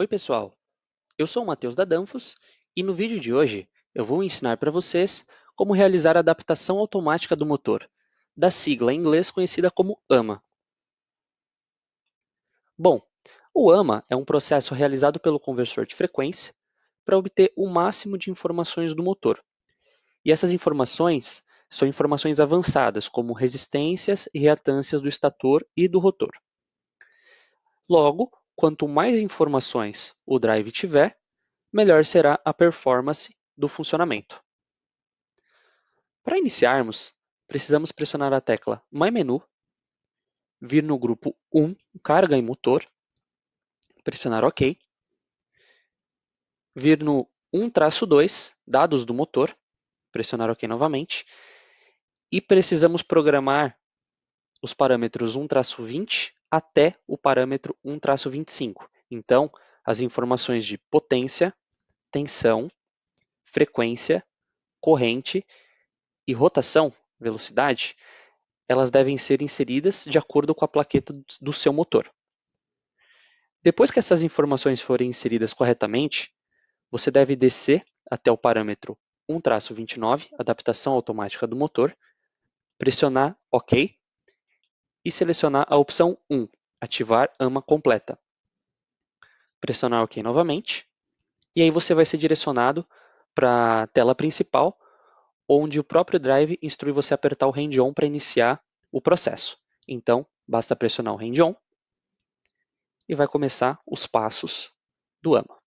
Oi pessoal, eu sou o Matheus da Danfos e no vídeo de hoje eu vou ensinar para vocês como realizar a adaptação automática do motor, da sigla em inglês conhecida como AMA. Bom, o AMA é um processo realizado pelo conversor de frequência para obter o máximo de informações do motor. E essas informações são informações avançadas, como resistências e reatâncias do estator e do rotor. Logo, Quanto mais informações o drive tiver, melhor será a performance do funcionamento. Para iniciarmos, precisamos pressionar a tecla My Menu, vir no grupo 1, Carga e Motor, pressionar OK, vir no 1-2, Dados do motor, pressionar OK novamente, e precisamos programar os parâmetros 1-20, até o parâmetro 1-25. Então, as informações de potência, tensão, frequência, corrente e rotação, velocidade, elas devem ser inseridas de acordo com a plaqueta do seu motor. Depois que essas informações forem inseridas corretamente, você deve descer até o parâmetro 1-29, adaptação automática do motor, pressionar OK e selecionar a opção 1, ativar ama completa. Pressionar OK novamente, e aí você vai ser direcionado para a tela principal, onde o próprio Drive instrui você a apertar o Hand On para iniciar o processo. Então, basta pressionar o Hand On e vai começar os passos do AMA.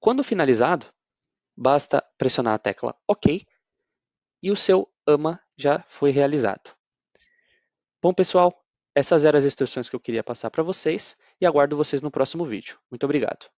Quando finalizado, basta pressionar a tecla OK e o seu AMA já foi realizado. Bom, pessoal, essas eram as instruções que eu queria passar para vocês e aguardo vocês no próximo vídeo. Muito obrigado!